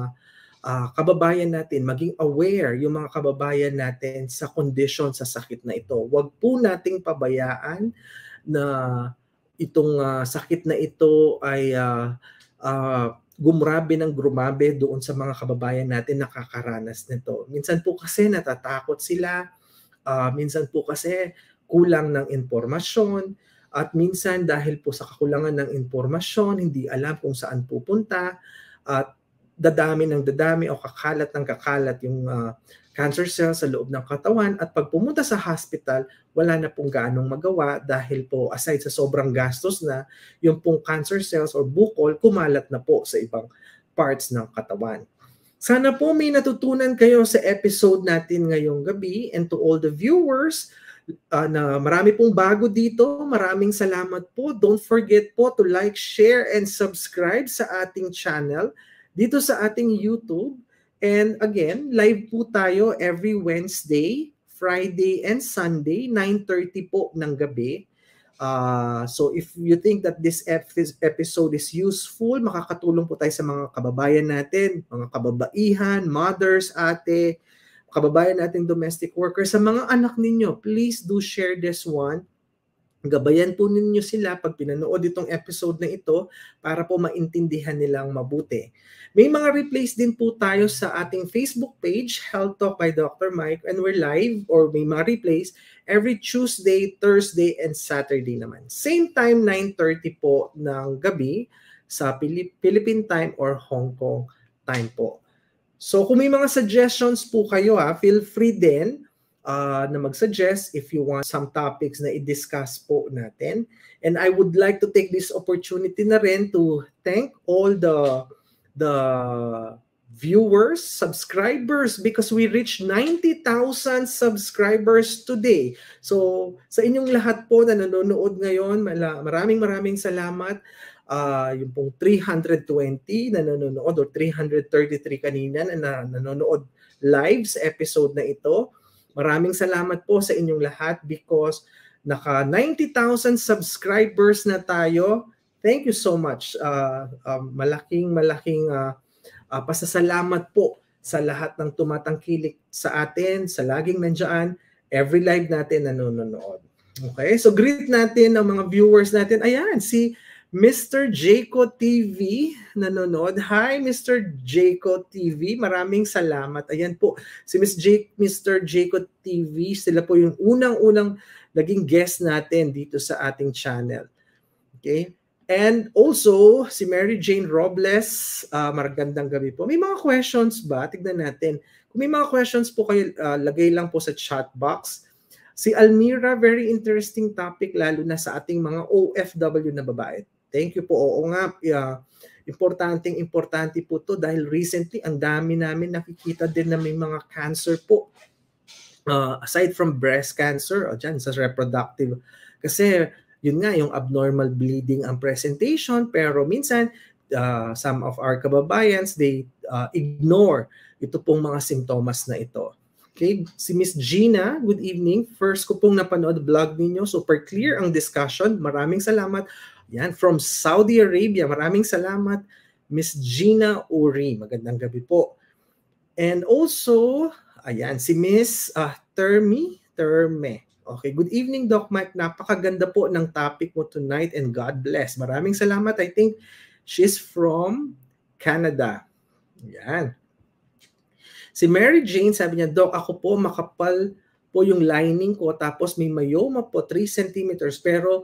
uh, kababayan natin, maging aware yung mga kababayan natin sa condition sa sakit na ito. Huwag po nating pabayaan na itong uh, sakit na ito ay uh, uh, gumrabe ng grumabe doon sa mga kababayan natin na nakakaranas nito. Minsan po kasi natatakot sila, uh, minsan po kasi kulang ng impormasyon, at minsan dahil po sa kakulangan ng impormasyon, hindi alam kung saan pupunta at dadami ng dadami o kakalat ng kakalat yung uh, cancer cell sa loob ng katawan at pag pumunta sa hospital, wala na pong ganong magawa dahil po aside sa sobrang gastos na, yung pong cancer cells or bukol kumalat na po sa ibang parts ng katawan. Sana po may natutunan kayo sa episode natin ngayong gabi and to all the viewers, uh, na marami pong bago dito. Maraming salamat po. Don't forget po to like, share, and subscribe sa ating channel dito sa ating YouTube. And again, live po tayo every Wednesday, Friday, and Sunday, 9.30 po ng gabi. Uh, so if you think that this episode is useful, makakatulong po tayo sa mga kababayan natin, mga kababaihan, mothers, ate, kababayan nating domestic workers, sa mga anak ninyo, please do share this one. Gabayan po ninyo sila pag pinanood itong episode na ito para po maintindihan nilang mabuti. May mga replays din po tayo sa ating Facebook page, Health Talk by Dr. Mike, and we're live or may mga replays every Tuesday, Thursday, and Saturday naman. Same time, 9.30 po ng gabi sa Philippine time or Hong Kong time po. So kung may mga suggestions po kayo ha, feel free din uh, na mag-suggest if you want some topics na i-discuss po natin. And I would like to take this opportunity na rin to thank all the the viewers, subscribers because we reached 90,000 subscribers today. So sa inyong lahat po na nanonood ngayon, maraming maraming salamat uh, yung pong 320 na nanonood or 333 kanina na nanonood lives episode na ito. Maraming salamat po sa inyong lahat because naka 90,000 subscribers na tayo. Thank you so much. Uh, uh, malaking malaking uh, uh, pasasalamat po sa lahat ng tumatangkilik sa atin, sa laging nandiyan, every live natin nanonood. Okay? So greet natin ang mga viewers natin. Ayan, si Mr. Jaco TV nanonood. Hi Mr. Jaco TV, maraming salamat. Ayan po, si Miss Jake, Mr. Jaco TV, sila po yung unang-unang naging guest natin dito sa ating channel. Okay? And also, si Mary Jane Robles, uh, magandang gabi po. May mga questions ba? Tignan natin. Kung may mga questions po kayo, uh, lagay lang po sa chat box. Si Almira, very interesting topic lalo na sa ating mga OFW na babae. Thank you po. Oo nga, uh, importanteng importante po to dahil recently ang dami namin nakikita din na may mga cancer po. Uh, aside from breast cancer, o oh, dyan sa reproductive. Kasi yun nga, yung abnormal bleeding ang presentation, pero minsan uh, some of our kababayans, they uh, ignore ito pong mga simptomas na ito. Okay, si Miss Gina, good evening. First ko pong napanood vlog ninyo, super clear ang discussion. Maraming salamat. Yan, from Saudi Arabia. Maraming salamat, Miss Gina Uri. Magandang gabi po. And also, ayan, si Miss uh, Termi, Terme. Okay, good evening, Doc Mike. Napakaganda po ng topic mo tonight and God bless. Maraming salamat. I think she's from Canada. Yan. Si Mary Jane, sabi niya, Doc, ako po makapal po yung lining ko tapos may mayoma po, 3 centimeters. Pero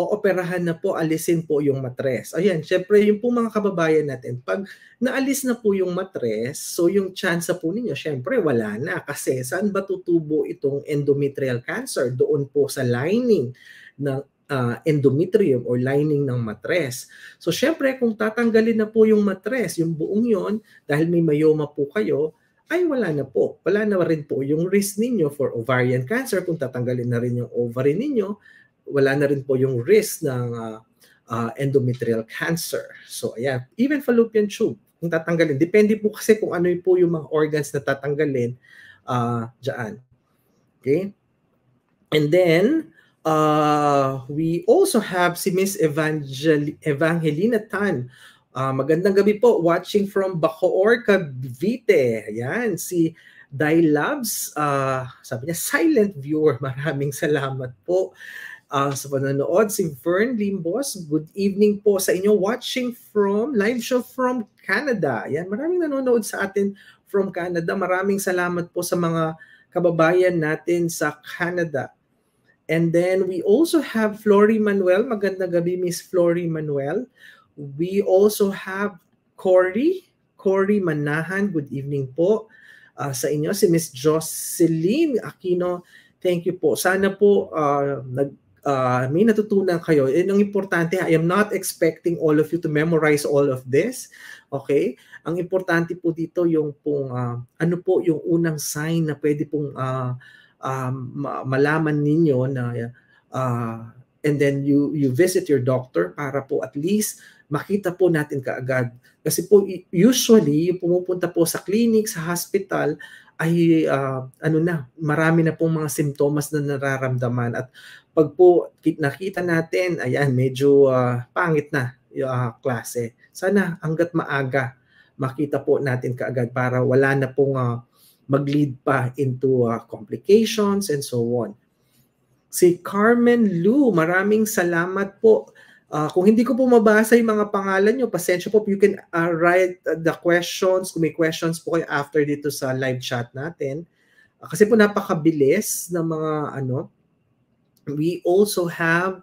ooperahan na po, alisin po yung matres. Ayan, syempre yung po mga kababayan natin, pag naalis na po yung matres, so yung chance po ninyo, syempre wala na. Kasi saan ba tutubo itong endometrial cancer? Doon po sa lining ng uh, endometrium or lining ng matres. So syempre kung tatanggalin na po yung matres, yung buong yon dahil may myoma po kayo, ay wala na po. Wala na rin po yung risk ninyo for ovarian cancer kung tatanggalin na rin yung ovary ninyo wala na rin po yung risk ng uh, uh, endometrial cancer. So ayan, even fallopian tube, kung tatanggalin. Depende po kasi kung ano po yung mga organs na tatanggalin uh, dyan. Okay? And then, uh, we also have si Miss Evangel Evangelina Tan. Uh, magandang gabi po, watching from Bacoor, Cavite. Ayan, si Dai Labs, uh, sabi niya, silent viewer. Maraming salamat po uh, sa pananood, si Vern Limbos. Good evening po sa inyo watching from live show from Canada. Yan, maraming nanonood sa atin from Canada. Maraming salamat po sa mga kababayan natin sa Canada. And then we also have Flory Manuel. Magandang gabi, Miss Flory Manuel. We also have Cory. Cory Manahan. Good evening po uh, sa inyo. Si Miss Jocelyn Aquino. Thank you po. Sana po uh, nag uh, may natutunan kayo. And ang importante, I am not expecting all of you to memorize all of this. Okay? Ang importante po dito yung pong, uh, ano po yung unang sign na pwede pong uh, um, uh, malaman ninyo na uh, and then you you visit your doctor para po at least makita po natin kaagad. Kasi po usually yung pumupunta po sa clinic, sa hospital, ay uh, ano na, marami na pong mga simptomas na nararamdaman at pag po nakita natin, ayan, medyo uh, pangit na yung uh, ah, klase. Sana hanggat maaga makita po natin kaagad para wala na pong uh, mag-lead pa into uh, complications and so on. Si Carmen Lu, maraming salamat po Uh, kung hindi ko po mabasa yung mga pangalan nyo, pasensya po, you can uh, write ah, the questions, kung may questions po kayo after dito sa live chat natin. Uh, kasi po napakabilis ng mga ano. We also have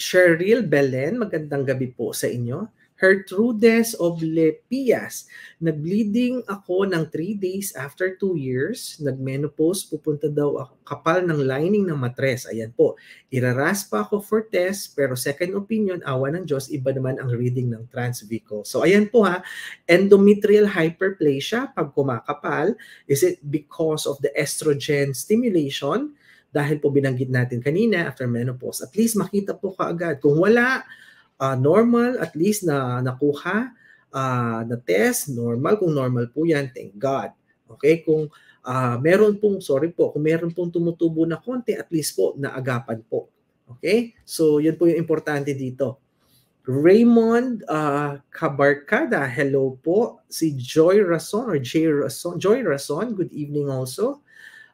Cheryl Belen, magandang gabi po sa inyo. Hertrudes of Lepias. Nagbleeding ako ng 3 days after 2 years. Nagmenopause, pupunta daw ako kapal ng lining ng matres. Ayan po. Iraras ako for test, pero second opinion, awa ng Diyos, iba naman ang reading ng Transvico. So ayan po ha, endometrial hyperplasia pag kumakapal, is it because of the estrogen stimulation? Dahil po binanggit natin kanina after menopause, at least makita po kaagad. Kung wala, uh, normal at least na nakuha uh, na test, normal kung normal po 'yan, thank God. Okay, kung uh, meron pong sorry po, kung meron pong tumutubo na konti at least po naagapan po. Okay? So 'yun po yung importante dito. Raymond uh, Kabarkada, hello po. Si Joy Rason or Jay Rason, Joy Rason, good evening also.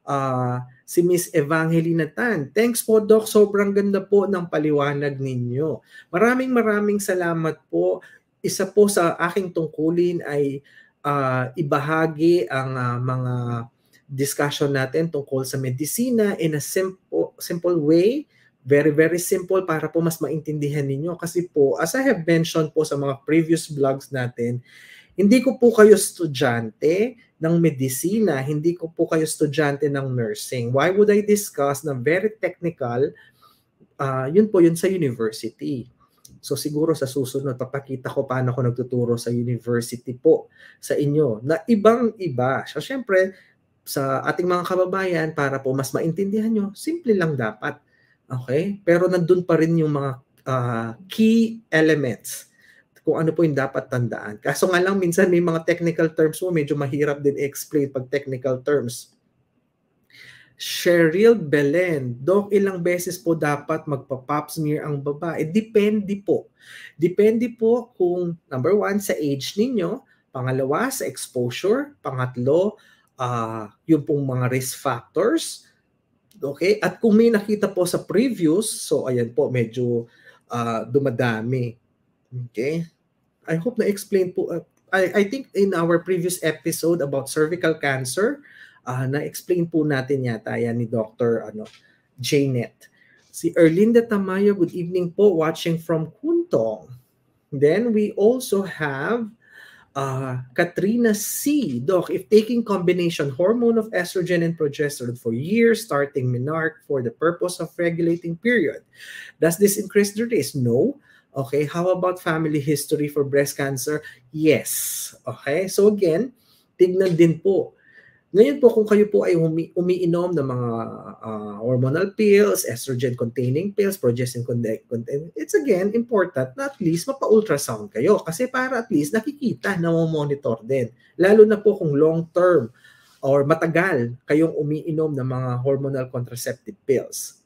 Uh, si Miss Evangelina Tan. Thanks po Doc, sobrang ganda po ng paliwanag ninyo. Maraming maraming salamat po. Isa po sa aking tungkulin ay uh, ibahagi ang uh, mga discussion natin tungkol sa medisina in a simple simple way very very simple para po mas maintindihan ninyo kasi po as I have mentioned po sa mga previous vlogs natin hindi ko po kayo estudyante ng medisina, hindi ko po kayo estudyante ng nursing. Why would I discuss na very technical? Uh, yun po yun sa university. So siguro sa susunod, papakita ko paano ako nagtuturo sa university po sa inyo na ibang-iba. So syempre, sa ating mga kababayan, para po mas maintindihan nyo, simple lang dapat. Okay? Pero nandun pa rin yung mga uh, key elements kung ano po yung dapat tandaan. Kaso nga lang, minsan may mga technical terms mo, medyo mahirap din explain pag technical terms. Cheryl Belen, Dok, ilang beses po dapat magpa-pap smear ang babae? Eh, depende po. Depende po kung, number one, sa age ninyo, pangalawa, sa exposure, pangatlo, uh, yung pong mga risk factors, okay? At kung may nakita po sa previews, so ayan po, medyo uh, dumadami. Okay? I hope na explain po uh, I I think in our previous episode about cervical cancer uh, ah, na explain po natin yata yan ni Dr. ano Janet. Si Erlinda Tamayo, good evening po watching from Kuntong. Then we also have uh, Katrina C. Doc, if taking combination hormone of estrogen and progesterone for years, starting menarche for the purpose of regulating period, does this increase the risk? No. Okay, how about family history for breast cancer? Yes. Okay, so again, tignan din po. Ngayon po, kung kayo po ay umi- umiinom ng mga uh, hormonal pills, estrogen-containing pills, progesterone containing it's again important na at least mapa-ultrasound kayo kasi para at least nakikita, monitor din. Lalo na po kung long-term or matagal kayong umiinom ng mga hormonal contraceptive pills.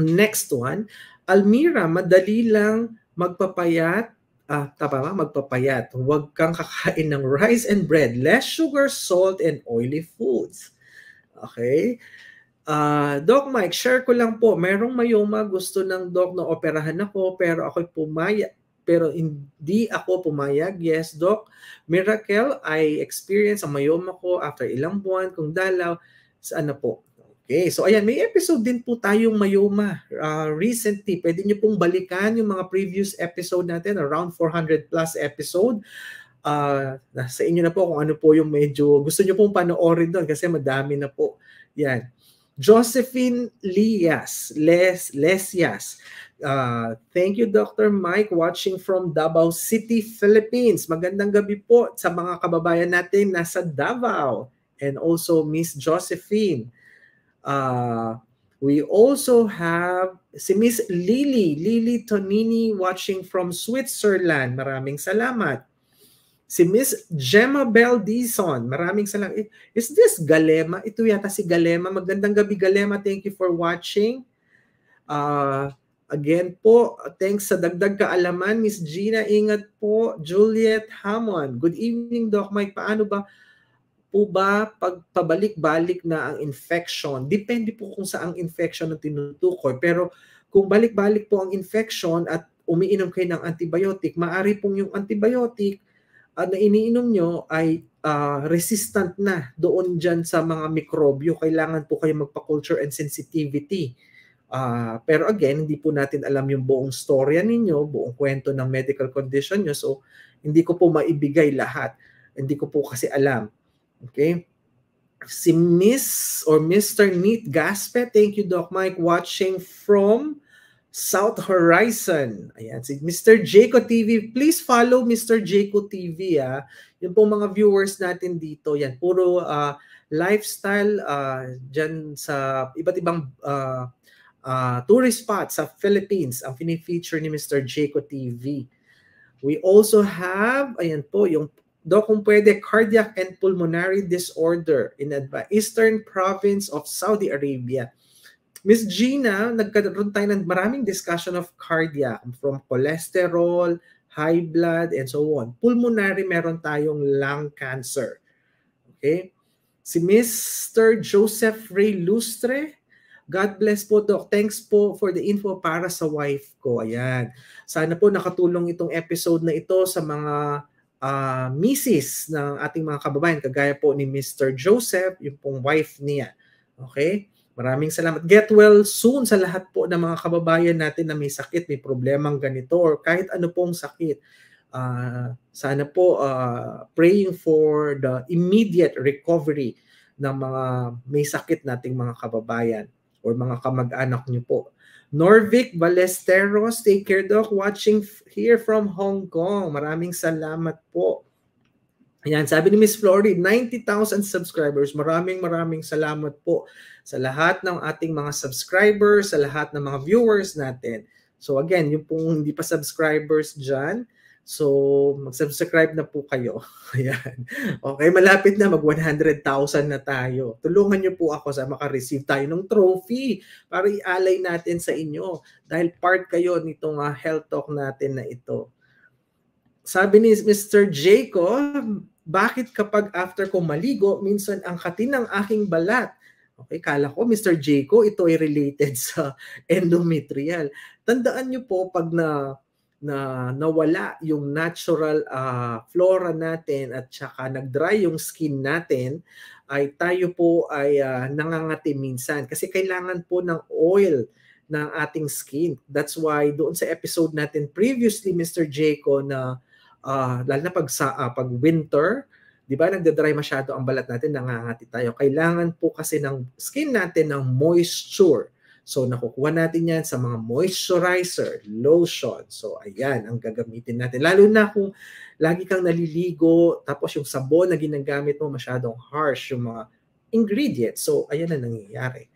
Next one, Almira, madali lang magpapayat. Ah, tama ba? Magpapayat. Huwag kang kakain ng rice and bread. Less sugar, salt, and oily foods. Okay? Uh, Doc Mike, share ko lang po. Merong mayoma, gusto ng doc na operahan ako, pero ako pumayag pero hindi ako pumayag. Yes, Doc. Miracle, I experienced ang mayoma ko after ilang buwan kung dalaw. Sa ano po, Okay, so ayan, may episode din po tayong Mayoma uh, recently. Pwede nyo pong balikan yung mga previous episode natin, around 400 plus episode. Uh, ah, sa inyo na po kung ano po yung medyo gusto niyo pong panoorin doon kasi madami na po. Yan. Josephine Lias, Les, Lesias. Uh, thank you, Dr. Mike, watching from Davao City, Philippines. Magandang gabi po sa mga kababayan natin nasa Davao and also Miss Josephine. Uh, we also have si Miss Lily, Lily Tonini watching from Switzerland. Maraming salamat. Si Miss Gemma Bell Dison, maraming salamat. Is this Galema? Ito yata si Galema. Magandang gabi Galema. Thank you for watching. Uh, Again po, thanks sa dagdag kaalaman, Miss Gina, ingat po. Juliet Hamon, good evening Doc Mike. Paano ba po ba pagpabalik-balik na ang infection? Depende po kung sa ang infection na tinutukoy. Pero kung balik-balik po ang infection at umiinom kayo ng antibiotic, maari pong yung antibiotic uh, na iniinom nyo ay uh, resistant na doon dyan sa mga mikrobyo. Kailangan po kayo magpa-culture and sensitivity. Uh, pero again, hindi po natin alam yung buong storya ninyo, buong kwento ng medical condition nyo. So, hindi ko po maibigay lahat. Hindi ko po kasi alam. Okay? Si Miss or Mr. Neat Gaspet, thank you Doc Mike, watching from South Horizon. Ayan, si Mr. Jaco TV. Please follow Mr. Jaco TV. Ah. Yung pong mga viewers natin dito, yan, puro uh, lifestyle uh, dyan sa iba't ibang uh, uh, tourist spots sa Philippines ang fini-feature ni Mr. Jaco TV. We also have, ayan po, yung Though kung pwede, cardiac and pulmonary disorder in Adva, Eastern province of Saudi Arabia. Miss Gina, nagkaroon tayo ng maraming discussion of cardiac from cholesterol, high blood, and so on. Pulmonary, meron tayong lung cancer. Okay? Si Mr. Joseph Ray Lustre, God bless po, Doc. Thanks po for the info para sa wife ko. Ayan. Sana po nakatulong itong episode na ito sa mga uh, misis ng ating mga kababayan, kagaya po ni Mr. Joseph, yung pong wife niya. Okay? Maraming salamat. Get well soon sa lahat po ng mga kababayan natin na may sakit, may problemang ganito, or kahit ano pong sakit. Uh, sana po uh, praying for the immediate recovery ng mga may sakit nating mga kababayan or mga kamag-anak niyo po. Norvic Balesteros, take care doc, watching here from Hong Kong. Maraming salamat po. Ayan, sabi ni Miss Florid, 90,000 subscribers. Maraming maraming salamat po sa lahat ng ating mga subscribers, sa lahat ng mga viewers natin. So again, yung pong hindi pa subscribers dyan, So, mag-subscribe na po kayo. Ayan. Okay, malapit na mag-100,000 na tayo. Tulungan niyo po ako sa makareceive tayo ng trophy para ialay natin sa inyo dahil part kayo nitong uh, health talk natin na ito. Sabi ni Mr. Jacob, bakit kapag after ko maligo, minsan ang katin ng aking balat? Okay, kala ko Mr. Jaco, ito ay related sa endometrial. Tandaan niyo po pag na na nawala yung natural uh, flora natin at saka nagdry yung skin natin, ay tayo po ay uh, nangangati minsan kasi kailangan po ng oil ng ating skin. That's why doon sa episode natin previously Mr. Jayco na uh, lalo na pag sa uh, pag winter, 'di ba nagde-dry masyado ang balat natin, nangangati tayo. Kailangan po kasi ng skin natin ng moisture So nakukuha natin yan sa mga moisturizer, lotion. So ayan ang gagamitin natin. Lalo na kung lagi kang naliligo, tapos yung sabon na ginagamit mo masyadong harsh yung mga ingredients. So ayan na nangyayari.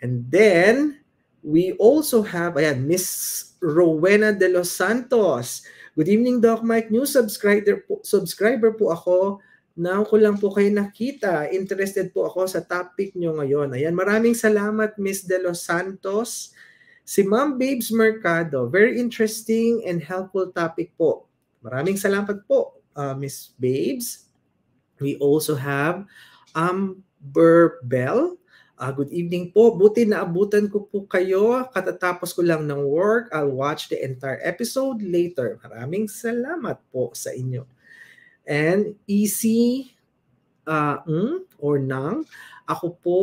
And then, we also have, ayan, Miss Rowena De Los Santos. Good evening, Doc Mike. New subscriber po, subscriber po ako Now ko lang po kayo nakita. Interested po ako sa topic nyo ngayon. Ayan, maraming salamat Miss De Los Santos. Si Ma'am Babes Mercado, very interesting and helpful topic po. Maraming salamat po uh, Miss Babes. We also have Amber Bell. Uh, good evening po. Buti naabutan ko po kayo. Katatapos ko lang ng work. I'll watch the entire episode later. Maraming salamat po sa inyo and easy uh, mm, or nang. Ako po,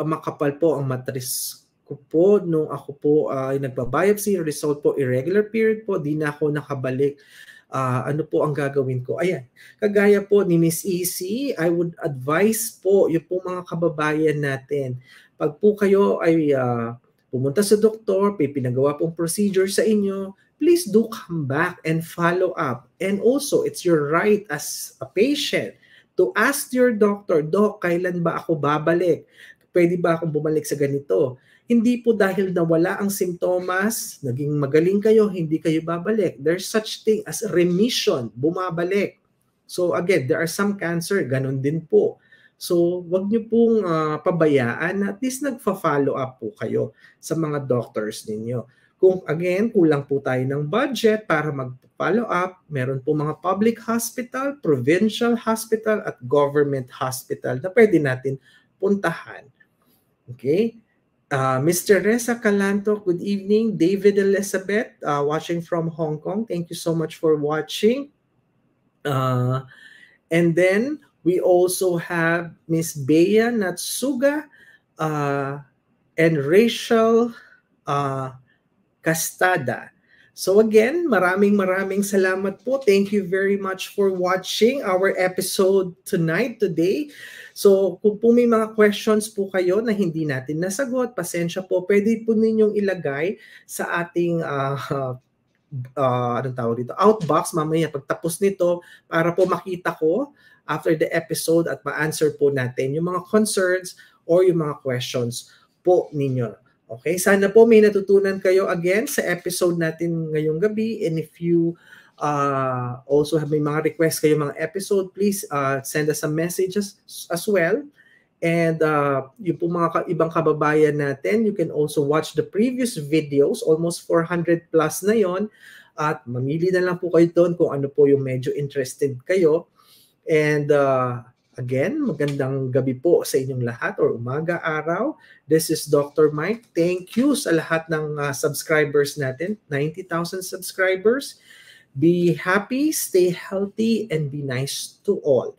ah, makapal po ang matris ko po nung ako po ah, ay uh, nagpa-biopsy, result po irregular period po, di na ako nakabalik. Uh, ano po ang gagawin ko? Ayan, kagaya po ni Miss Easy, I would advise po yung po mga kababayan natin, pag po kayo ay uh, pumunta sa doktor, may pinagawa pong procedure sa inyo, please do come back and follow up. And also, it's your right as a patient to ask your doctor, Doc, kailan ba ako babalik? Pwede ba akong bumalik sa ganito? Hindi po dahil nawala ang simptomas, naging magaling kayo, hindi kayo babalik. There's such thing as remission, bumabalik. So again, there are some cancer, ganun din po. So, wag niyo pong uh, pabayaan at least nagfa-follow up po kayo sa mga doctors ninyo. Kung again, kulang po tayo ng budget para mag-follow up, meron po mga public hospital, provincial hospital, at government hospital na pwede natin puntahan. Okay? Uh, ah, Mr. Reza Calanto, good evening. David Elizabeth, uh, watching from Hong Kong. Thank you so much for watching. Uh, and then we also have Miss Bea Natsuga uh, and Rachel uh, Castada. So again, maraming maraming salamat po. Thank you very much for watching our episode tonight, today. So kung po may mga questions po kayo na hindi natin nasagot, pasensya po, pwede po ninyong ilagay sa ating uh, uh, anong tawag dito, outbox mamaya pagtapos nito para po makita ko after the episode at ma-answer po natin yung mga concerns or yung mga questions po ninyo. Okay, sana po may natutunan kayo again sa episode natin ngayong gabi. And if you uh, also have may mga request kayo mga episode, please uh, send us some messages as well. And uh, yung po mga ka- ibang kababayan natin, you can also watch the previous videos, almost 400 plus na yon At mamili na lang po kayo doon kung ano po yung medyo interested kayo. And uh, Again, magandang gabi po sa inyong lahat or umaga, araw. This is Dr. Mike. Thank you sa lahat ng uh, subscribers natin, 90,000 subscribers. Be happy, stay healthy, and be nice to all.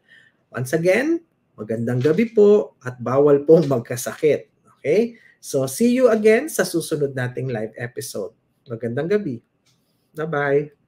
Once again, magandang gabi po at bawal pong magkasakit. Okay? So, see you again sa susunod nating live episode. Magandang gabi. Bye-bye.